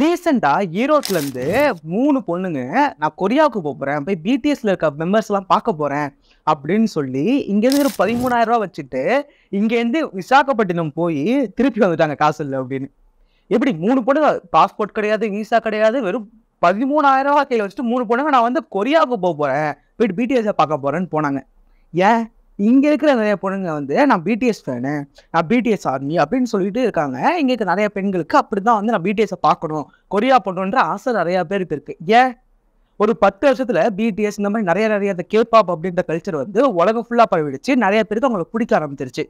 ரீசெண்டாக ஈரோட்லேருந்து மூணு பொண்ணுங்க நான் கொரியாவுக்கு போகிறேன் போய் பிடிஎஸ்ல இருக்க மெம்பர்ஸ்லாம் பார்க்க போகிறேன் அப்படின்னு சொல்லி இங்கேருந்து ஒரு பதிமூணாயிரம் ரூபா வச்சுட்டு இங்கேருந்து விசாகப்பட்டினம் போய் திருப்பி வந்துட்டாங்க காசில் அப்படின்னு எப்படி மூணு பொண்ணு பாஸ்போர்ட் கிடையாது விசா கிடையாது வெறும் பதிமூணாயிரம் ரூபா கையில் வச்சுட்டு மூணு பொண்ணுங்க நான் வந்து கொரியாவுக்கு போக போகிறேன் போயிட்டு பிடிஎஸ்ஸை பார்க்க போகிறேன்னு போனாங்க ஏன் இங்கே இருக்கிற நிறைய பொண்ணுங்க வந்து நான் பிடிஎஸ் ஃபேனு நான் பிடிஎஸ் ஆர்மி அப்படின்னு சொல்லிட்டு இருக்காங்க இங்கே இருக்க நிறைய பெண்களுக்கு அப்படி தான் வந்து நான் பிடிஎஸை பார்க்கணும் கொரியா போடணுன்ற ஆசை நிறையா பேருக்கு இருக்குது ஏன் ஒரு பத்து வருஷத்தில் பிடிஎஸ் இந்த மாதிரி நிறைய நிறைய இந்த கேபாப் அப்படின்ற கல்ச்சர் வந்து உலகம் ஃபுல்லாக பரவிடுச்சு நிறைய பேருக்கு அவங்களுக்கு பிடிக்க ஆரம்பிச்சிருச்சு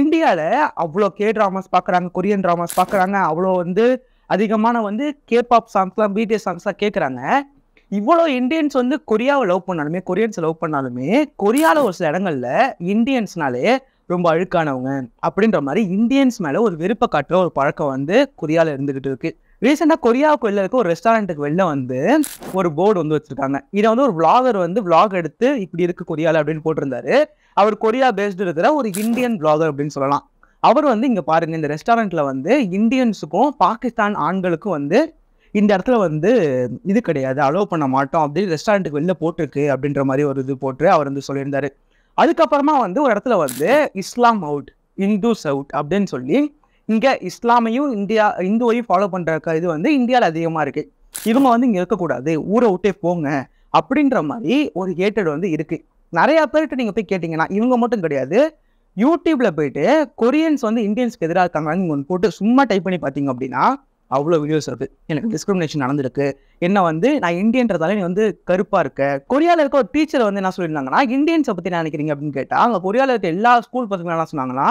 இந்தியாவில் அவ்வளோ கே ட்ராமாஸ் பார்க்குறாங்க கொரியன் ட்ராமாஸ் பார்க்குறாங்க அவ்வளோ வந்து அதிகமான வந்து கேபாப் சாங்ஸ்லாம் பிடிஎஸ் சாங்ஸ்லாம் கேட்குறாங்க இவ்வளோ இந்தியன்ஸ் வந்து கொரியாவை லவ் பண்ணாலுமே கொரியன்ஸ் லவ் பண்ணாலுமே கொரியாவில் ஒரு சில இடங்களில் இந்தியன்ஸ்னாலே ரொம்ப அழுக்கானவங்க அப்படின்ற மாதிரி இந்தியன்ஸ் மேலே ஒரு விருப்ப காட்டுற ஒரு பழக்கம் வந்து கொரியாவில் இருந்துகிட்டு இருக்கு ரீசெண்டாக கொரியாவுக்கு வெளில இருக்க ஒரு ரெஸ்டாரண்ட்டுக்கு வெளில வந்து ஒரு போர்டு வந்து வச்சுருக்காங்க இதை வந்து ஒரு விளாகர் வந்து விளாக் எடுத்து இப்படி இருக்கு கொரியாவில் அப்படின்னு போட்டிருந்தாரு அவர் கொரியா பேஸ்டு இருக்கிற ஒரு இந்தியன் விளாகர் அப்படின்னு சொல்லலாம் அவர் வந்து இங்கே பாருங்க இந்த ரெஸ்டாரண்ட்டில் வந்து இந்தியன்ஸுக்கும் பாகிஸ்தான் ஆண்களுக்கும் வந்து இந்த இடத்துல வந்து இது கிடையாது அலோவ் பண்ண மாட்டோம் அப்படின்னு ரெஸ்டாரண்ட்டுக்கு வெளில போட்டிருக்கு அப்படின்ற மாதிரி ஒரு இது போட்டு அவர் வந்து சொல்லியிருந்தாரு அதுக்கப்புறமா வந்து ஒரு இடத்துல வந்து இஸ்லாம் அவுட் இந்துஸ் அவுட் அப்படின்னு சொல்லி இங்கே இஸ்லாமையும் இந்தியா இந்துவையும் ஃபாலோ பண்ணுற இது வந்து இந்தியாவில் அதிகமாக இருக்குது இவங்க வந்து இங்கே இருக்கக்கூடாது ஊரை விட்டே போங்க அப்படின்ற மாதிரி ஒரு ஹேட்டட் வந்து இருக்குது நிறையா பேர்கிட்ட நீங்கள் போய் கேட்டிங்கன்னா இவங்க மட்டும் கிடையாது யூடியூப்பில் போயிட்டு கொரியன்ஸ் வந்து இந்தியன்ஸ்க்கு எதிராக இருக்காங்கன்னு போட்டு சும்மா டைப் பண்ணி பார்த்தீங்க அப்படின்னா அவ்வளோ வீடியோஸ் இருக்குது எனக்கு டிஸ்கிரிமினேஷன் நடந்திருக்கு என்ன வந்து நான் இந்தியன்றதால நீ வந்து கருப்பாக இருக்க கொரியாவில் இருக்க ஒரு டீச்சர் வந்து என்ன சொல்லியிருந்தாங்கன்னா இந்தியன்ஸை பற்றி நான் நினைக்கிறீங்க அப்படின்னு கேட்டால் அவங்க கொரியாவில் இருக்க எல்லா ஸ்கூல் பசங்களும் என்ன சொன்னாங்கன்னா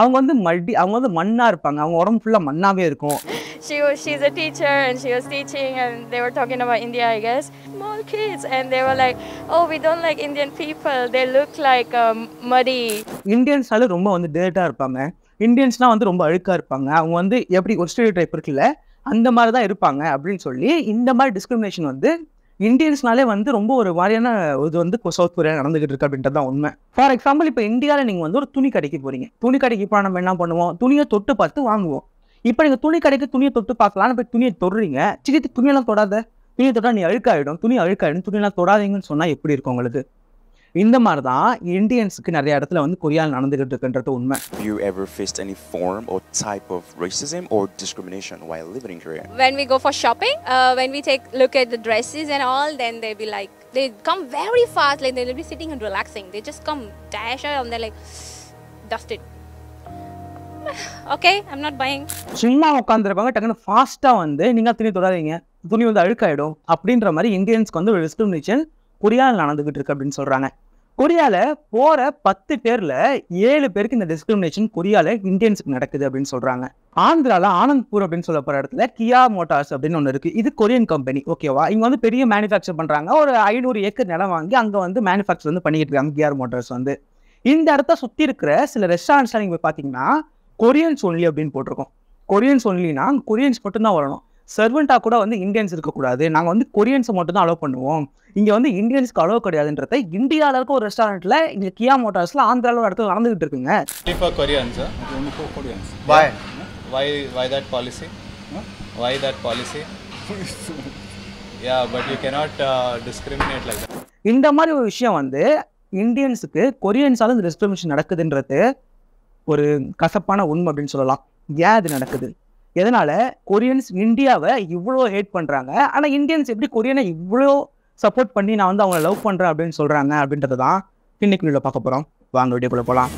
அவங்க வந்து மல்டி அவங்க வந்து மண்ணாக இருப்பாங்க அவங்க உடம்பு ஃபுல்லாக மண்ணாகவே இருக்கும் She was, she's a teacher and she was teaching and they were talking about India, I guess. Small kids and they were like, oh, we don't like Indian people. They look like um, muddy. Indians ரொம்ப வந்து டேட்டாக இருப்பாங்க இந்தியன்ஸ்னால் வந்து ரொம்ப அழுக்காக இருப்பாங்க அவங்க வந்து எப்படி ஒரு ஸ்டேட் டைப் இருக்குல்ல அந்த மாதிரி தான் இருப்பாங்க அப்படின்னு சொல்லி இந்த மாதிரி டிஸ்கிரிமினேஷன் வந்து இந்தியன்ஸ்னாலே வந்து ரொம்ப ஒரு மாதிரியான இது வந்து சவுத் கொரியா நடந்துகிட்டு இருக்கு அப்படின்றது தான் உண்மை ஃபார் எக்ஸாம்பிள் இப்போ இந்தியாவில் நீங்கள் வந்து ஒரு துணி கடைக்கு போகிறீங்க துணி கடைக்கு இப்போ நம்ம என்ன பண்ணுவோம் துணியை தொட்டு பார்த்து வாங்குவோம் இப்போ நீங்கள் துணி கடைக்கு துணியை தொட்டு பார்க்கலாம்னு போய் துணியை தொடுறீங்க சிக்கி துணியெல்லாம் தொடாத துணியை தொட்டால் நீ அழுக்காயிடும் துணி அழுக்காயிடும் துணியெல்லாம் தொடாதீங்கன்னு சொன்னால் எப்படி இருக்கும் உங்களுக்கு இந்த மாதிரி தான் இந்தியன்ஸுக்கு நிறைய இடத்துல வந்து கொரியால் நடந்துகிட்டு இருக்குன்றது உண்மை you ever faced any form or type of racism or discrimination while living here when we go for shopping uh, when we take look at the dresses and all then they be like they come very fast like they'll be sitting and relaxing they just come dash out and they're like dust it okay i'm not buying சும்மா உட்கார்ந்திருப்பாங்க டக்குனு ஃபாஸ்ட்டாக வந்து நீங்கள் துணி தொடாதீங்க துணி வந்து அழுக்காயிடும் அப்படின்ற மாதிரி இந்தியன்ஸ்க்கு வந்து ஒரு டிஸ்கிரிமினேஷன் குறியால் நடந்துகிட்டு இருக்கு அப்படின்னு சொல்கிறாங்க கொரியால போற பத்து பேர்ல ஏழு பேருக்கு இந்த டிஸ்கிரிமினேஷன் கொரியால இந்தியன்ஸுக்கு நடக்குது அப்படின்னு சொல்றாங்க ஆந்திரால ஆனந்த்பூர் அப்படின்னு சொல்ல போற இடத்துல கியா மோட்டார்ஸ் அப்படின்னு ஒன்று இருக்கு இது கொரியன் கம்பெனி ஓகேவா இங்க வந்து பெரிய மேனுஃபேக்சர் பண்றாங்க ஒரு ஐநூறு ஏக்கர் நிலம் வாங்கி அங்க வந்து மேனுஃபேக்சர் வந்து பண்ணிட்டு இருக்காங்க கியார் மோட்டார்ஸ் வந்து இந்த இடத்த சுத்தி இருக்கிற சில ரெஸ்டாரண்ட்ஸ்ல நீங்க போய் பாத்தீங்கன்னா கொரியன்ஸ் ஒன்லி அப்படின்னு போட்டிருக்கோம் கொரியன்ஸ் ஒன்லினா கொரியன்ஸ் மட்டும்தான் வரணும் சர்வெண்டாக கூட வந்து இந்தியன்ஸ் இருக்கக்கூடாது நாங்கள் வந்து கொரியன்ஸை மட்டும் தான் அலோவ் பண்ணுவோம் இங்கே வந்து இந்தியன்ஸ்க்கு அலோவ் கிடையாதுன்றத இந்தியாவில் இருக்க ஒரு ரெஸ்டாரண்ட்டில் இங்கே கியா மோட்டார்ஸில் ஆந்திராவில் ஒரு இடத்துல நடந்துகிட்டு இருக்குங்க கொரியன்ஸ் uh, இந்த மாதிரி ஒரு விஷயம் வந்து இந்தியன்ஸுக்கு கொரியன்ஸாலும் இந்த டிஸ்கிரிமினேஷன் நடக்குதுன்றது ஒரு கசப்பான உண்மை அப்படின்னு சொல்லலாம் ஏன் அது நடக்குது எதனால கொரியன்ஸ் இந்தியாவை இவ்வளோ ஹேட் பண்ணுறாங்க ஆனால் இந்தியன்ஸ் எப்படி கொரியனை இவ்வளோ சப்போர்ட் பண்ணி நான் வந்து அவங்கள லவ் பண்ணுறேன் அப்படின்னு சொல்கிறாங்க அப்படின்றது தான் இன்னைக்கு நீங்கள் பார்க்க போகிறோம் வாங்க வீடியோக்குள்ளே போகலாம்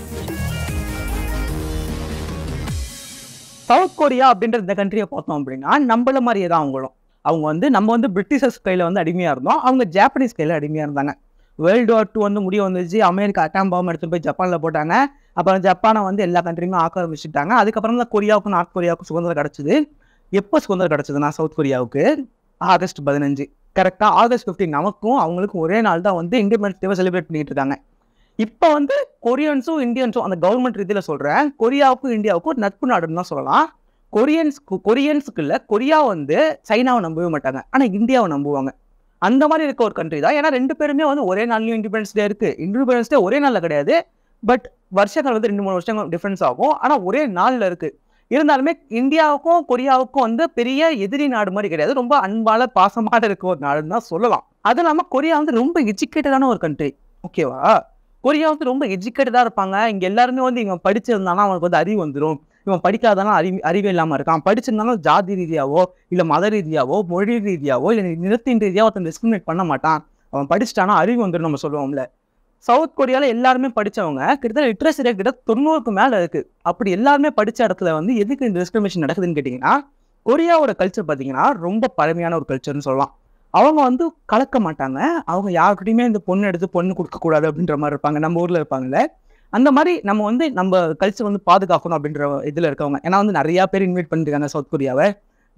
சவுத் கொரியா அப்படின்ற இந்த கண்ட்ரியை பார்த்தோம் அப்படின்னா நம்மள மாதிரியே தான் அவங்களும் அவங்க வந்து நம்ம வந்து பிரிட்டிஷர்ஸ் கையில் வந்து அடிமையாக இருந்தோம் அவங்க ஜாப்பனீஸ் கையில் அடிமையாக இருந்தாங்க வேர்ல்டு வார் டூ வந்து முடிவு வந்துச்சு அமெரிக்கா அட்டாம் பாம் எடுத்து போய் ஜப்பானில் போட்டாங்க அப்புறம் ஜப்பானை வந்து எல்லா கண்ட்ரியுமே ஆக்கிரமிச்சுட்டாங்க அதுக்கப்புறம் தான் கொரியாவுக்கும் நார்த் கொரியாவுக்கும் சுதந்திரம் கிடச்சிது எப்போ சுதந்திரம் நான் சவுத் கொரியாவுக்கு ஆகஸ்ட் பதினஞ்சு கரெக்டாக ஆகஸ்ட் ஃபிஃப்டீன் நமக்கும் அவங்களுக்கும் ஒரே நாள் தான் வந்து இண்டிபெண்டன்ஸ் டேவை செலிப்ரேட் பண்ணிட்டு இருக்காங்க இப்போ வந்து கொரியன்ஸும் இந்தியன்ஸும் அந்த கவர்மெண்ட் ரீதியில் சொல்கிறேன் கொரியாவுக்கும் இந்தியாவுக்கும் நட்பு நாடுன்னு தான் சொல்லலாம் கொரியன்ஸ் கொரியன்ஸுக்குள்ள கொரியா வந்து சைனாவை நம்பவே மாட்டாங்க ஆனால் இந்தியாவை நம்புவாங்க அந்த மாதிரி இருக்க ஒரு கண்ட்ரி தான் ஏன்னா ரெண்டு பேருமே வந்து ஒரே நாள்லையும் இண்டிபெண்டன்ஸ் டே இருக்குது இண்டிபெண்டன்ஸ் டே ஒரே நாளில் கிடையாது பட் வருஷங்கள் வந்து ரெண்டு மூணு வருஷங்கள் டிஃப்ரென்ஸ் ஆகும் ஆனால் ஒரே நாளில் இருக்குது இருந்தாலுமே இந்தியாவுக்கும் கொரியாவுக்கும் வந்து பெரிய எதிரி நாடு மாதிரி கிடையாது ரொம்ப அன்பால பாசமாக இருக்க ஒரு நாடுன்னு தான் சொல்லலாம் அது இல்லாமல் கொரியா வந்து ரொம்ப எஜுகேட்டடான ஒரு கண்ட்ரி ஓகேவா கொரியா வந்து ரொம்ப எஜுகேட்டடாக இருப்பாங்க இங்கே எல்லாருமே வந்து இங்கே படிச்சிருந்தாங்கன்னா அவங்களுக்கு வந்து அறிவு வந்துடும் இவன் படிக்காதனால அறிவு இல்லாமல் இருக்கான் படிச்சிருந்தாலும் ஜாதி ரீதியாவோ இல்லை மத ரீதியாவோ மொழி ரீதியாவோ இல்லை நிறத்தின் ரீதியாக ஒருத்தன் டிஸ்கிரிமினேட் பண்ண மாட்டான் அவன் படிச்சிட்டானா அறிவு வந்துடும் நம்ம சொல்லுவோம்ல சவுத் கொரியாவில் எல்லாருமே படித்தவங்க கிட்டத்தட்ட லிட்ரஸி ரேட் கிட்ட தொண்ணூறுக்கு மேலே இருக்குது அப்படி எல்லாருமே படித்த இடத்துல வந்து எதுக்கு இந்த டிஸ்கிரிமினேஷன் நடக்குதுன்னு கேட்டிங்கன்னா கொரியாவோட கல்ச்சர் பார்த்தீங்கன்னா ரொம்ப பழமையான ஒரு கல்ச்சர்னு சொல்லலாம் அவங்க வந்து கலக்க மாட்டாங்க அவங்க யாருக்கிட்டையுமே இந்த பொண்ணு எடுத்து பொண்ணு கொடுக்கக்கூடாது அப்படின்ற மாதிரி இருப்பாங்க நம்ம ஊரில் இருப்பாங்கல்ல அந்த மாதிரி நம்ம வந்து நம்ம கல்ச்சர் வந்து பாதுகாக்கணும் அப்படின்ற இதில் இருக்கவங்க ஏன்னா வந்து நிறையா பேர் இன்வைட் பண்ணியிருக்காங்க சவுத் கொரியாவை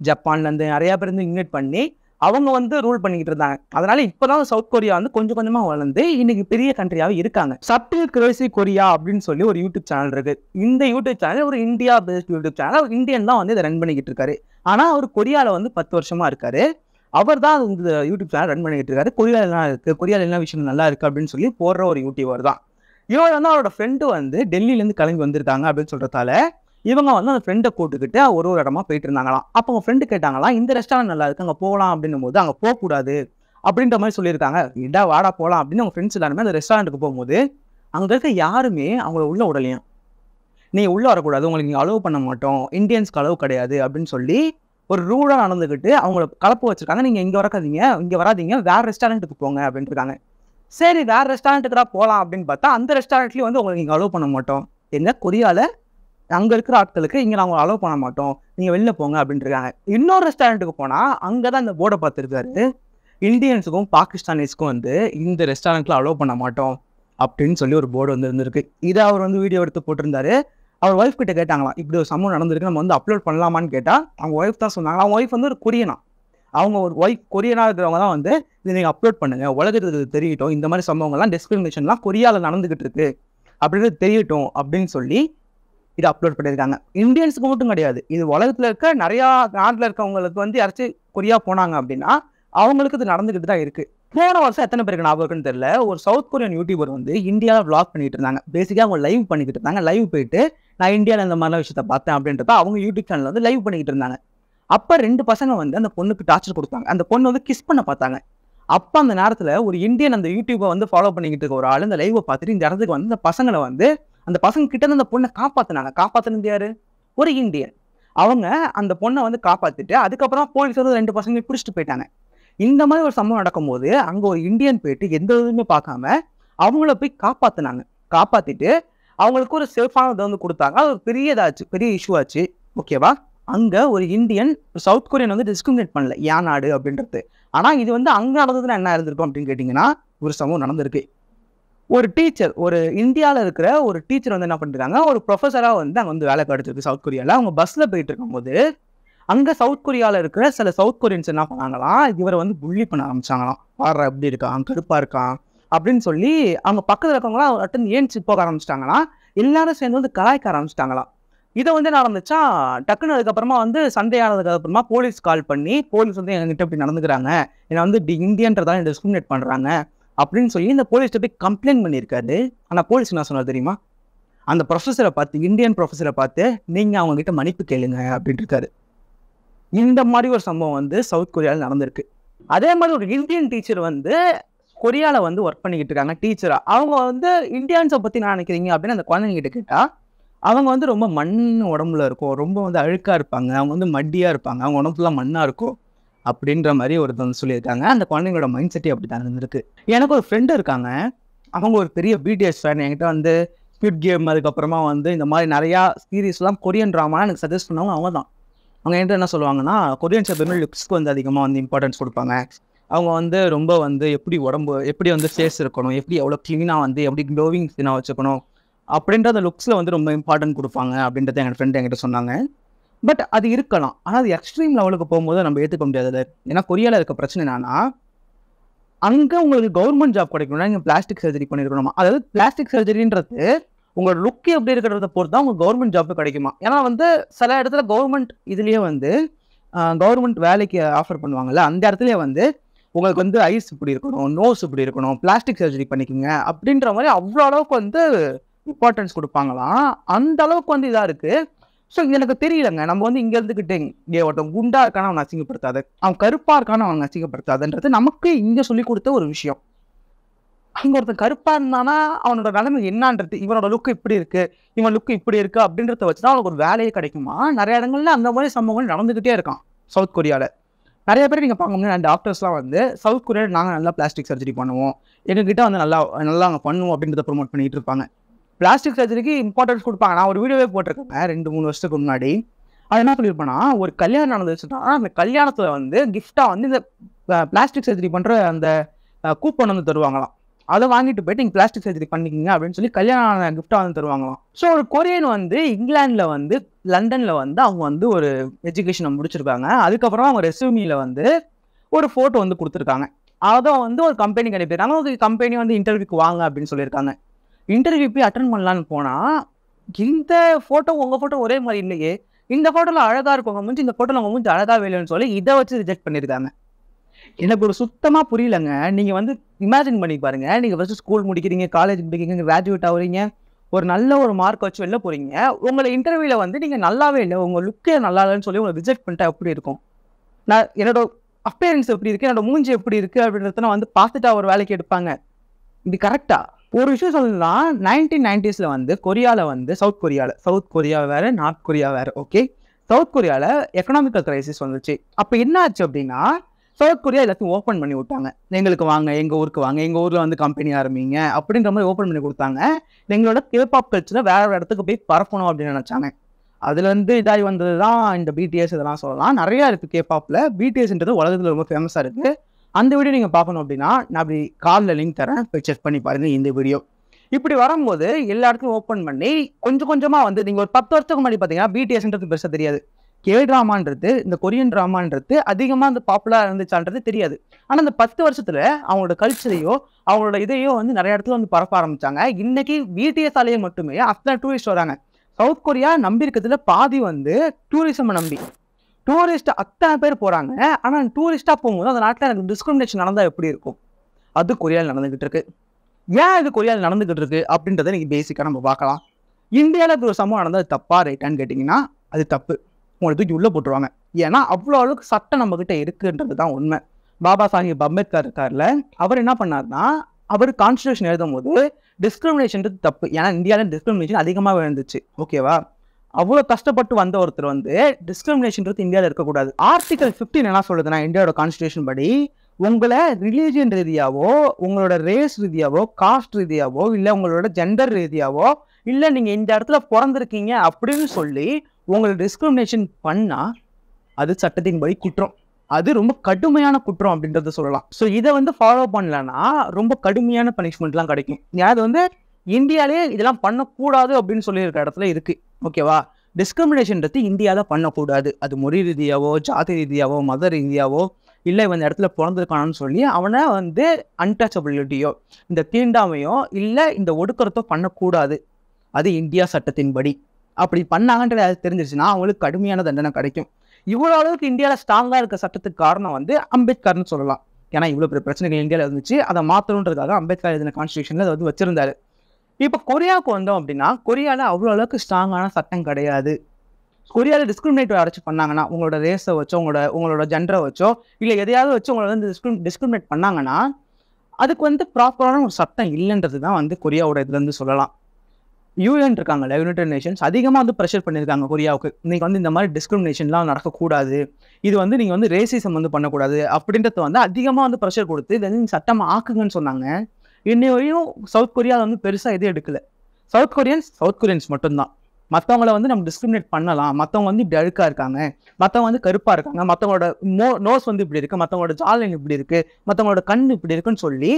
ஜப்பான்லேருந்து நிறையா பேர் வந்து இன்வைட் பண்ணி அவங்க வந்து ரூல் பண்ணிக்கிட்டு இருந்தாங்க அதனால தான் சவுத் கொரியா வந்து கொஞ்சம் கொஞ்சமாக வளர்ந்து இன்னைக்கு பெரிய கண்ட்ரியாகவே இருக்காங்க சப்டில் கிரேசி கொரியா அப்படின்னு சொல்லி ஒரு யூடியூப் சேனல் இருக்கு இந்த யூடியூப் சேனல் ஒரு India based YouTube channel Indian தான் வந்து இதை ரன் பண்ணிக்கிட்டு இருக்காரு ஆனால் அவர் கொரியாவில் வந்து பத்து வருஷமா இருக்காரு அவர் தான் இந்த யூடியூப் சேனல் ரன் பண்ணிக்கிட்டு இருக்காரு கொரியாவில் என்ன இருக்கு கொரியாவில் என்ன விஷயம் நல்லா இருக்கு அப்படின்னு சொல்லி போடுற ஒரு யூடியூபர் தான் இவர் வந்து அவரோட ஃப்ரெண்டு வந்து டெல்லியிலேருந்து கிளம்பி வந்திருக்காங்க அப்படின்னு சொல்கிறதால இவங்க வந்து அந்த ஃப்ரெண்டை கூட்டுக்கிட்டு ஒரு ஒரு இடமா போயிட்டு இருந்தாங்களாம் அப்போ அவங்க ஃப்ரெண்டு கேட்டாங்களாம் இந்த ரெஸ்டாரண்ட் நல்லா இருக்குது அங்கே போகலாம் அப்படின்னும் போது அங்கே போகக்கூடாது அப்படின்ற மாதிரி சொல்லியிருக்காங்க இடா வாடா போகலாம் அப்படின்னு அவங்க ஃப்ரெண்ட்ஸ் எல்லாருமே அந்த ரெஸ்டாரண்ட்டுக்கு போகும்போது அங்கே இருக்க யாருமே அவங்கள உள்ள உடலையும் நீங்கள் உள்ளே வரக்கூடாது உங்களுக்கு நீங்கள் அலோவ் பண்ண மாட்டோம் இந்தியன்ஸ்க்கு அளவு கிடையாது அப்படின்னு சொல்லி ஒரு ரூலாக நடந்துக்கிட்டு அவங்கள கலப்பு வச்சுருக்காங்க நீங்கள் இங்கே வரக்காதீங்க இங்கே வராதிங்க வேறு ரெஸ்டாரண்ட்டுக்கு போங்க அப்படின்ட்டு இருக்காங்க சரி வேறு ரெஸ்டாரண்ட்டுக்கு போகலாம் அப்படின்னு பார்த்தா அந்த ரெஸ்டாரண்ட்லேயும் வந்து உங்களுக்கு இங்கே அலோவ் பண்ண மாட்டோம் என்ன கொரியாவில் அங்கே இருக்கிற ஆட்களுக்கு இங்கே நாங்கள் அலோவ் பண்ண மாட்டோம் நீங்கள் வெளில போங்க அப்படின்ட்டுருக்காங்க இன்னொரு ரெஸ்டாரண்ட்டுக்கு போனால் அங்கே தான் இந்த போர்டை பார்த்துருக்காரு இந்தியன்ஸுக்கும் பாகிஸ்தானிஸ்க்கும் வந்து இந்த ரெஸ்டாரண்ட்டில் அலோவ் பண்ண மாட்டோம் அப்படின்னு சொல்லி ஒரு போர்டு வந்து இருந்திருக்கு இதை அவர் வந்து வீடியோ எடுத்து போட்டிருந்தாரு அவர் ஒய்ஃப் கிட்ட கேட்டாங்களாம் இப்படி ஒரு சம்பவம் நடந்திருக்கு நம்ம வந்து அப்லோட் பண்ணலாமான்னு கேட்டால் அவங்க ஒய்ஃப் தான் சொன்னாங்க அவங்க ஒய்ஃப் வந்து ஒரு கொரியனா அவங்க ஒரு ஒய்ஃப் கொரியனாக இருக்கிறவங்க தான் வந்து இதை நீங்கள் அப்லோட் பண்ணுங்கள் உலகத்துக்கு தெரியட்டும் இந்த மாதிரி சம்பவங்கள்லாம் டிஸ்கிரிமினேஷன்லாம் கொரியாவில் நடந்துகிட்டு இருக்கு அப்படின்றது தெரியட்டும் அப்படின்னு சொல்லி இதை அப்லோட் பண்ணியிருக்காங்க இந்தியன்ஸுக்கு மட்டும் கிடையாது இது உலகத்தில் இருக்க நிறையா நாட்டில் இருக்கவங்களுக்கு வந்து யாராச்சும் கொரியா போனாங்க அப்படின்னா அவங்களுக்கு இது நடந்துக்கிட்டு தான் இருக்குது போன வருஷம் எத்தனை பேருக்கு ஞாபகம் இருக்குன்னு தெரியல ஒரு சவுத் கொரியன் யூடியூபர் வந்து இந்தியாவில் விளாக் பண்ணிட்டு இருந்தாங்க பேசிக்காக அவங்க லைவ் பண்ணிக்கிட்டு இருந்தாங்க லைவ் போயிட்டு நான் இந்தியாவில் இந்த மாதிரிலாம் விஷயத்த பார்த்தேன் அப்படின்றப்ப அவங்க யூடியூப் சேனல் வந்து லைவ் பண்ணிக்கிட்டு இருந்தாங்க அப்போ ரெண்டு பசங்க வந்து அந்த பொண்ணுக்கு டார்ச்சர் கொடுத்தாங்க அந்த பொண்ணு வந்து கிஸ் பண்ண பார்த்தாங்க அப்போ அந்த நேரத்தில் ஒரு இந்தியன் அந்த யூடியூப்பை வந்து ஃபாலோ பண்ணிக்கிட்டு இருக்க ஒரு ஆள் அந்த லைவை பார்த்துட்டு இந்த இடத்துக்கு வந்து அந்த பசங்களை வந்து அந்த பசங்க கிட்ட இருந்து அந்த பொண்ணை காப்பாற்றினாங்க காப்பாற்றினது யாரு ஒரு இந்தியன் அவங்க அந்த பொண்ணை வந்து காப்பாற்றிட்டு அதுக்கப்புறம் போலீஸ் வந்து ரெண்டு பசங்க பிடிச்சிட்டு போயிட்டாங்க இந்த மாதிரி ஒரு சம்பவம் நடக்கும்போது அங்கே ஒரு இந்தியன் போயிட்டு எந்த இதுவுமே பார்க்காம அவங்கள போய் காப்பாற்றினாங்க காப்பாற்றிட்டு அவங்களுக்கு ஒரு சேஃபான இதை வந்து கொடுத்தாங்க அது ஒரு பெரிய இதாச்சு பெரிய இஷ்யூ ஆச்சு ஓகேவா அங்கே ஒரு இந்தியன் சவுத் கொரியன் வந்து டிஸ்கிரிமினேட் பண்ணல ஏன் நாடு அப்படின்றது ஆனால் இது வந்து அங்கே நடந்ததுல என்ன இருந்திருக்கும் அப்படின்னு கேட்டிங்கன்னா ஒரு சமூகம் நடந்திருக்கு ஒரு டீச்சர் ஒரு இந்தியாவில் இருக்கிற ஒரு டீச்சர் வந்து என்ன பண்ணிருக்காங்க ஒரு ப்ரொஃபஸராக வந்து அங்கே வந்து வேலை கிடச்சிருக்கு சவுத் கொரியாவில் அவங்க பஸ்ஸில் போயிட்டு இருக்கும்போது அங்கே சவுத் கொரியாவில் இருக்கிற சில சவுத் கொரியன்ஸ் என்ன பண்ணாங்களாம் இவரை வந்து புள்ளி பண்ண ஆரம்பிச்சாங்களாம் வாடுற எப்படி இருக்கான் கருப்பாக இருக்கான் அப்படின்னு சொல்லி அவங்க பக்கத்தில் இருக்கவங்களாம் அட்டன் ஏன் போக ஆரம்பிச்சிட்டாங்களாம் எல்லாரும் சேர்ந்து வந்து கலாய்க்க ஆரம்பிச்சிட்டாங்களாம் இதை வந்து என்ன நடந்துச்சா டக்குன்னு அதுக்கப்புறமா வந்து சண்டே ஆனதுக்கு அப்புறமா போலீஸ் கால் பண்ணி போலீஸ் வந்து எங்ககிட்ட இப்படி நடந்துக்கிறாங்க என்னை வந்து இப்படி இந்தியன்றதால டிஸ்கிரிமினேட் பண்ணுறாங்க அப்படின்னு சொல்லி இந்த போலீஸ்கிட்ட போய் கம்ப்ளைண்ட் பண்ணியிருக்காரு ஆனால் போலீஸ் என்ன சொன்னார் தெரியுமா அந்த ப்ரொஃபஸரை பார்த்து இந்தியன் ப்ரொஃபஸரை பார்த்து நீங்கள் அவங்ககிட்ட மன்னிப்பு கேளுங்க அப்படின்ட்டு இருக்காரு இந்த மாதிரி ஒரு சம்பவம் வந்து சவுத் கொரியாவில் நடந்திருக்கு அதே மாதிரி ஒரு இந்தியன் டீச்சர் வந்து கொரியாவில் வந்து ஒர்க் பண்ணிக்கிட்டு இருக்காங்க டீச்சராக அவங்க வந்து இந்தியன்ஸை பற்றி நான் நினைக்கிறீங்க அப்படின்னு அந்த குழந்தைங்கிட்ட கேட்டால் அவங்க வந்து ரொம்ப மண் உடம்புல இருக்கும் ரொம்ப வந்து அழுக்காக இருப்பாங்க அவங்க வந்து மட்டியாக இருப்பாங்க அவங்க உடம்புலாம் மண்ணாக இருக்கும் அப்படின்ற மாதிரி ஒருத்தவங்க சொல்லியிருக்காங்க அந்த குழந்தைங்களோட மைண்ட் செட்டே அப்படி தான் இருந்திருக்கு எனக்கு ஒரு ஃப்ரெண்டு இருக்காங்க அவங்க ஒரு பெரிய பிடிஎஸ் ஃபேன் என்கிட்ட வந்து ஸ்பிட் கேம் அதுக்கப்புறமா வந்து இந்த மாதிரி நிறையா சீரீஸ்லாம் கொரியன் ட்ராமா எனக்கு சஜஸ்ட் பண்ணவங்க அவங்க தான் அவங்க என்கிட்ட என்ன சொல்லுவாங்கன்னா கொரியன் எப்பவுமே லுக்ஸ்க்கு வந்து அதிகமாக வந்து இம்பார்ட்டன்ஸ் கொடுப்பாங்க அவங்க வந்து ரொம்ப வந்து எப்படி உடம்பு எப்படி வந்து ஃபேஸ் இருக்கணும் எப்படி எவ்வளோ க்ளீனாக வந்து எப்படி க்ளோவிங் ஸ்கின்னாக வச்சுக்கணும் அப்படின்ற அந்த லுக்ஸில் வந்து ரொம்ப இம்பார்ட்டன்ட் கொடுப்பாங்க அப்படின்றத எங்கள் ஃப்ரெண்ட் என்கிட்ட சொன்னாங்க பட் அது இருக்கலாம் ஆனால் அது எக்ஸ்ட்ரீம் லெவலுக்கு போகும்போது நம்ம ஏற்றுக்க முடியாது ஏன்னா கொரியாவில் இருக்க பிரச்சனை என்னன்னா அங்கே உங்களுக்கு கவர்மெண்ட் ஜாப் கிடைக்கணும்னா நீங்கள் பிளாஸ்டிக் சர்ஜரி பண்ணியிருக்கணுமா அதாவது பிளாஸ்டிக் சர்ஜரின்றது உங்களோட லுக்கே எப்படி இருக்கிறத பொறுத்து தான் உங்கள் கவர்மெண்ட் ஜாப் கிடைக்குமா ஏன்னா வந்து சில இடத்துல கவர்மெண்ட் இதுலேயே வந்து கவர்மெண்ட் வேலைக்கு ஆஃபர் பண்ணுவாங்கள்ல அந்த இடத்துல வந்து உங்களுக்கு வந்து ஐஸ் இப்படி இருக்கணும் நோஸ் இப்படி இருக்கணும் பிளாஸ்டிக் சர்ஜரி பண்ணிக்கோங்க அப்படின்ற மாதிரி அவ்வளோ அளவுக்கு வந்து இம்பார்ட்டன்ஸ் கொடுப்பாங்களாம் அந்த அளவுக்கு வந்து இதாக இருக்குது ஸோ இது எனக்கு தெரியலங்க நம்ம வந்து இங்கே இருந்துக்கிட்டேங்க இங்கே ஒருத்தன் குண்டா இருக்கான அவனை அசிங்கப்படுத்தாது அவன் கருப்பாக இருக்கான அவனை அசிங்கப்படுத்தாதுன்றது நமக்கு இங்கே சொல்லி கொடுத்த ஒரு விஷயம் அங்கே ஒருத்தன் கருப்பாக இருந்தானா அவனோட நிலைமை என்னான்றது இவனோட லுக் இப்படி இருக்குது இவன் லுக் இப்படி இருக்குது அப்படின்றத வச்சு தான் அவனுக்கு ஒரு வேலையே கிடைக்குமா நிறைய இடங்கள்ல அந்த மாதிரி சம்பவங்கள் நடந்துக்கிட்டே இருக்கான் சவுத் கொரியாவில் நிறைய பேர் நீங்கள் பார்க்க முடியும் டாக்டர்ஸ்லாம் வந்து சவுத் கொரியாவில் நாங்கள் நல்லா பிளாஸ்டிக் சர்ஜரி பண்ணுவோம் எங்ககிட்ட வந்து நல்லா நல்லா அங்கே பண்ணுவோம் அப்படின்றத ப்ரொமோட் பண்ணிகிட்டு இருப்பாங்க பிளாஸ்டிக் சர்ஜரிக்கு இம்பார்ட்டன்ஸ் கொடுப்பாங்க நான் ஒரு வீடியோவே போட்டிருக்கேன் ரெண்டு மூணு வருஷத்துக்கு முன்னாடி அது என்ன சொல்லியிருப்பேன்னா ஒரு கல்யாணம் நடந்துச்சுன்னா அந்த கல்யாணத்தில் வந்து கிஃப்டாக வந்து இந்த பிளாஸ்டிக் சர்ஜரி பண்ணுற அந்த கூப்பன் வந்து தருவாங்களாம் அதை வாங்கிட்டு போயிட்டு நீங்கள் பிளாஸ்டிக் சர்ஜரி பண்ணிக்கிங்க அப்படின்னு சொல்லி கல்யாணம் கிஃப்டாக வந்து தருவாங்களாம் ஸோ ஒரு கொரியன் வந்து இங்கிலாண்டில் வந்து லண்டனில் வந்து அவங்க வந்து ஒரு எஜுகேஷனை முடிச்சிருக்காங்க அதுக்கப்புறம் அவங்க ரெசூமியில் வந்து ஒரு ஃபோட்டோ வந்து கொடுத்துருக்காங்க அதை வந்து ஒரு கம்பெனிக்கு அனுப்பிடுறாங்க ஒரு கம்பெனி வந்து இன்டர்வியூக்கு வாங்க அப்படின்னு சொல்லியிருக்காங்க இன்டர்வியூ போய் அட்டன் பண்ணலான்னு போனால் இந்த ஃபோட்டோ உங்கள் ஃபோட்டோ ஒரே மாதிரி இல்லையே இந்த ஃபோட்டோவில் அழகாக உங்கள் முடிஞ்சு இந்த ஃபோட்டோவில் உங்கள் முடிஞ்சு அழகாக இல்லைன்னு சொல்லி இதை வச்சு ரிஜெக்ட் பண்ணியிருக்காங்க எனக்கு ஒரு சுத்தமாக புரியலங்க நீங்கள் வந்து இமேஜின் பண்ணி பாருங்கள் நீங்கள் ஃபஸ்ட்டு ஸ்கூல் முடிக்கிறீங்க காலேஜ் முடிக்கிறீங்க கிராஜுவேட் ஆகுறீங்க ஒரு நல்ல ஒரு மார்க் வச்சு வெளில போகிறீங்க உங்களை இன்டர்வியூவில் வந்து நீங்கள் நல்லாவே இல்லை உங்கள் லுக்கே நல்லா இல்லைன்னு சொல்லி உங்களை ரிஜெக்ட் பண்ணிட்டா எப்படி இருக்கும் நான் என்னோட அப்பியரன்ஸ் எப்படி இருக்குது என்னோட மூஞ்சி எப்படி இருக்குது அப்படின்றத நான் வந்து பார்த்துட்டா ஒரு வேலைக்கு எடுப்பாங்க இது கரெக்டாக ஒரு விஷயம் சொல்லணும்னா நைன்டீன் நைன்டிஸில் வந்து கொரியாவில் வந்து சவுத் கொரியாவில் சவுத் கொரியா வேறு நார்த் கொரியா வேறு ஓகே சவுத் கொரியாவில் எக்கனாமிக்கல் கிரைசிஸ் வந்துச்சு அப்போ என்ன ஆச்சு அப்படின்னா சவுத் கொரியா எல்லாத்தையும் ஓப்பன் பண்ணி விட்டாங்க எங்களுக்கு வாங்க எங்கள் ஊருக்கு வாங்க எங்கள் ஊரில் வந்து கம்பெனி ஆரம்பிங்க அப்படின்ற மாதிரி ஓப்பன் பண்ணி கொடுத்தாங்க எங்களோட கேபாப் கல்ச்சரை வேறு ஒரு இடத்துக்கு போய் பரப்பணும் அப்படின்னு நினச்சாங்க அதுலேருந்து இதாகி வந்தது தான் இந்த பிடிஎஸ் இதெல்லாம் சொல்லலாம் நிறையா இருக்குது கேபாப்பில் பிடிஎஸ்ன்றது உலகத்தில் ரொம்ப ஃபேமஸாக இருக்குது அந்த வீடியோ நீங்கள் பார்க்கணும் அப்படின்னா நான் அப்படி காலில் லிங்க் தரேன் போய் செக் பண்ணி பாருங்கள் இந்த வீடியோ இப்படி வரும்போது எல்லா இடத்துலையும் ஓப்பன் பண்ணி கொஞ்சம் கொஞ்சமாக வந்து நீங்கள் ஒரு பத்து வருஷத்துக்கு முன்னாடி பார்த்தீங்கன்னா பிடிஎஸ்ன்றது பெருசாக தெரியாது கே ட்ராமான்றது இந்த கொரியன் ட்ராமான்றது அதிகமாக அந்த பாப்புலராக இருந்துச்சான்றது தெரியாது ஆனால் அந்த பத்து வருஷத்தில் அவங்களோட கல்ச்சரையோ அவங்களோட இதையோ வந்து நிறைய இடத்துல வந்து பரப்ப ஆரம்பித்தாங்க இன்றைக்கி பிடிஎஸ் ஆலையை மட்டுமே அத்தனை டூரிஸ்ட் வராங்க சவுத் கொரியா நம்பி இருக்கிறதுல பாதி வந்து டூரிசம் நம்பி டூரிஸ்ட் அத்தனை பேர் போகிறாங்க ஆனால் டூரிஸ்ட்டாக போகும்போது அந்த நாட்டில் எனக்கு டிஸ்கிரிமினேஷன் நடந்தால் எப்படி இருக்கும் அது கொரியால் நடந்துக்கிட்டு இருக்கு ஏன் இது கொரியால் நடந்துக்கிட்டு இருக்கு அப்படின்றத நீங்கள் பேசிக்காக நம்ம பார்க்கலாம் இந்தியாவில் இப்போ ஒரு சம்பவம் நடந்தால் தப்பாக ரைட்டான்னு கேட்டிங்கன்னா அது தப்பு உங்களை தூக்கி உள்ளே போட்டுருவாங்க ஏன்னா அவ்வளோ அளவுக்கு சட்டம் நம்மக்கிட்ட இருக்குன்றது தான் உண்மை பாபா சாஹிப் அம்பேத்கர் இருக்கார்ல அவர் என்ன பண்ணார்னா அவர் கான்ஸ்டியூஷன் எழுதும் போது டிஸ்கிரிமினேஷன் தப்பு ஏன்னா இந்தியாவில் டிஸ்கிரிமினேஷன் அதிகமாக இருந்துச்சு ஓகேவா அவ்வளோ கஷ்டப்பட்டு வந்த ஒருத்தர் வந்து டிஸ்கிரிமினேஷன்றது இந்தியாவில் இருக்கக்கூடாது ஆர்டிகல் ஃபிஃப்டின் என்ன சொல்லுதுன்னா இந்தியாவோட கான்ஸ்டியூஷன் படி உங்களை ரிலீஜியன் ரீதியாவோ உங்களோட ரேஸ் ரீதியாவோ காஸ்ட் ரீதியாவோ இல்லை உங்களோட ஜெண்டர் ரீதியாவோ இல்லை நீங்கள் இந்த இடத்துல பிறந்திருக்கீங்க அப்படின்னு சொல்லி உங்களை டிஸ்கிரிமினேஷன் பண்ணால் அது சட்டத்தின் படி குற்றம் அது ரொம்ப கடுமையான குற்றம் அப்படின்றத சொல்லலாம் ஸோ இதை வந்து ஃபாலோ பண்ணலன்னா ரொம்ப கடுமையான பனிஷ்மெண்ட்லாம் கிடைக்கும் அது வந்து இந்தியாலே இதெல்லாம் பண்ணக்கூடாது அப்படின்னு சொல்லியிருக்க இடத்துல இருக்குது ஓகேவா டிஸ்கிரிமினேஷன்றது இந்தியாவில் பண்ணக்கூடாது அது மொழி ரீதியாவோ ஜாதி ரீதியாவோ மத ரீதியாவோ இல்லை இவன் இடத்துல பிறந்திருக்கானு சொல்லி அவனை வந்து அன்டச்சபிலிட்டியோ இந்த தீண்டாமையோ இல்லை இந்த ஒடுக்கிறதோ பண்ணக்கூடாது அது இந்தியா சட்டத்தின்படி அப்படி பண்ணாங்கன்றது தெரிஞ்சிருச்சுன்னா அவங்களுக்கு கடுமையான தண்டனை கிடைக்கும் இவ்வளோ அளவுக்கு இந்தியாவில் ஸ்ட்ராங்காக இருக்க சட்டத்துக்கு காரணம் வந்து அம்பேத்கர்னு சொல்லலாம் ஏன்னா இவ்வளோ பெரிய பிரச்சனைகள் இந்தியாவில் இருந்துச்சு அதை மாற்றணுன்றதுக்காக அம்பேத்கர் எழுதின கான்ஸ்டியூஷனில் அதை வந்து வச்சிருந்தாரு இப்போ கொரியாவுக்கு வந்தோம் அப்படின்னா கொரியாவில் அவ்வளோ அளவுக்கு ஸ்ட்ராங்கான சட்டம் கிடையாது கொரியாவில் டிஸ்கிரிமினேட் யாராச்சும் பண்ணாங்கன்னா உங்களோட ரேஸை வச்சோ உங்களோட உங்களோட ஜென்டரை வச்சோ இல்லை எதையாவது வச்சு உங்களை வந்து டிஸ்கிரி டிஸ்கிரிமினேட் பண்ணாங்கன்னா அதுக்கு வந்து ப்ராப்பரான ஒரு சட்டம் இல்லைன்றது தான் வந்து கொரியாவோட இதுலேருந்து சொல்லலாம் யூஎன் இருக்காங்கல்ல யுனைடெட் நேஷன்ஸ் அதிகமாக வந்து ப்ரெஷர் பண்ணியிருக்காங்க கொரியாவுக்கு நீங்கள் வந்து இந்த மாதிரி டிஸ்கிரிமினேஷன்லாம் நடக்கக்கூடாது இது வந்து நீங்கள் வந்து ரேசிசம் வந்து பண்ணக்கூடாது அப்படின்றத வந்து அதிகமாக வந்து ப்ரெஷர் கொடுத்து இதை வந்து சட்டமாக ஆக்குங்கன்னு சொன்னாங்க இன்னை வரையும் சவுத் கொரியாவில் வந்து பெருசாக எதுவும் எடுக்கலை சவுத் கொரியன்ஸ் சவுத் கொரியன்ஸ் மட்டும்தான் மற்றவங்கள வந்து நம்ம டிஸ்கிரிமினேட் பண்ணலாம் மற்றவங்க வந்து இப்படி அழுக்காக இருக்காங்க மற்றவங்க வந்து கருப்பாக இருக்காங்க மற்றவங்களோட நோ நோஸ் வந்து இப்படி இருக்குது மற்றவங்களோட ஜாலின் இப்படி இருக்குது மற்றவங்களோட கண் இப்படி இருக்குன்னு சொல்லி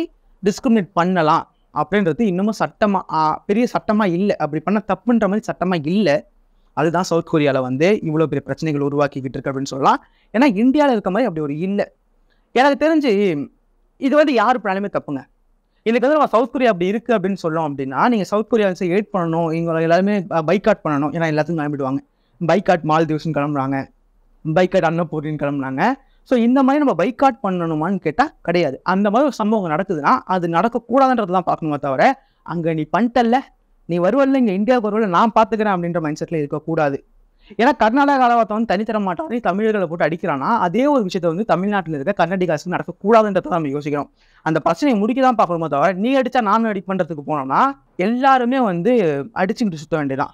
டிஸ்கிரிமினேட் பண்ணலாம் அப்படின்றது இன்னமும் சட்டமாக பெரிய சட்டமாக இல்லை அப்படி பண்ண தப்புன்ற மாதிரி சட்டமாக இல்லை அதுதான் சவுத் கொரியாவில் வந்து இவ்வளோ பெரிய பிரச்சனைகள் உருவாக்கிக்கிட்டு இருக்கு அப்படின்னு சொல்லலாம் ஏன்னா இந்தியாவில் இருக்க மாதிரி அப்படி ஒரு இல்லை எனக்கு தெரிஞ்சு இது வந்து யார் பிளானுமே தப்புங்க இதுக்கு வந்து நம்ம சவுத் கொரியா அப்படி இருக்குது அப்படின்னு சொல்லோம் அப்படின்னா நீங்கள் சவுத் கொரியா வச்சு எயிட் பண்ணணும் இவங்க எல்லாருமே பைக் பைக்காட் பண்ணணும் ஏன்னா எல்லாத்துக்கும் கிளம்பிடுவாங்க பைக்காட் மால்தீவ்ஸ்னு கிளம்புறாங்க பைக்காட் அன்னபூர்னு கிளம்புறாங்க ஸோ இந்த மாதிரி நம்ம பைக் பைக்காட் பண்ணணுமான்னு கேட்டால் கிடையாது அந்த மாதிரி ஒரு சம்பவம் நடக்குதுன்னா அது நடக்கக்கூடாதுன்றது தான் பார்க்கணுமே தவிர அங்கே நீ பண்ணிட்டல்ல நீ வருவல்ல இங்கே இந்தியாவுக்கு வருவல நான் பார்த்துக்கிறேன் அப்படின்ற மைண்ட் செட்டில் இருக்கக்கூடாது ஏன்னா கர்நாடகாவில் வந்து தனித்தர மாட்டாங்க தமிழர்களை போட்டு அடிக்கிறானா அதே ஒரு விஷயத்த வந்து தமிழ்நாட்டில் இருக்க கர்நாடிகாசு நடக்கக்கூடாதுன்றத நம்ம யோசிக்கிறோம் அந்த பிரச்சனையை முடிக்க தான் பார்க்கணுமோ தவிர நீ அடித்தா நானும் அடி பண்ணுறதுக்கு போனோம்னா எல்லாருமே வந்து அடிச்சுக்கிட்டு சுற்ற வேண்டியதான்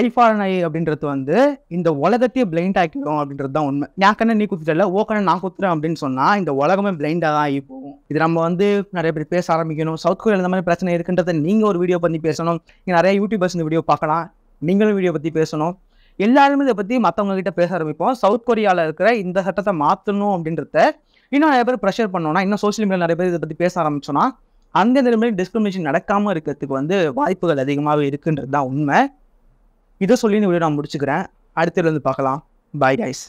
ஐஃபாரன் ஐ அப்படின்றது வந்து இந்த உலகத்தையே பிளைண்ட் ஆக்கிடும் அப்படின்றது தான் உண்மை யாக்கண்ணே நீ குத்துட்டல ஓக்கண்ணே நான் குத்துறேன் அப்படின்னு சொன்னால் இந்த உலகமே பிளைண்டாக தான் ஆகி போகும் இது நம்ம வந்து நிறைய பேர் பேச ஆரம்பிக்கணும் சவுத் கொரியாவில் இந்த மாதிரி பிரச்சனை இருக்குன்றத நீங்கள் ஒரு வீடியோ பண்ணி பேசணும் நீங்கள் நிறைய யூடியூபர்ஸ் இந்த வீடியோ பார்க்கலாம் நீங்களும் வீடியோ பற்றி பேசணும் எல்லாருமே இதை பற்றி மற்றவங்க கிட்ட பேச ஆரம்பிப்போம் சவுத் கொரியாவில் இருக்கிற இந்த சட்டத்தை மாற்றணும் அப்படின்றத இன்னும் நிறைய பேர் ப்ரெஷர் பண்ணோம்னா இன்னும் சோஷியல் மீடியா நிறைய பேர் இதை பற்றி பேச ஆரம்பிச்சோன்னா அந்த நிலைமையில் டிஸ்கிரிமினேஷன் நடக்காமல் இருக்கிறதுக்கு வந்து வாய்ப்புகள் அதிகமாக இருக்குன்றது தான் உண்மை இதை சொல்லி நான் முடிச்சுக்கிறேன் அடுத்ததுலேருந்து பார்க்கலாம் பாய் கைஸ்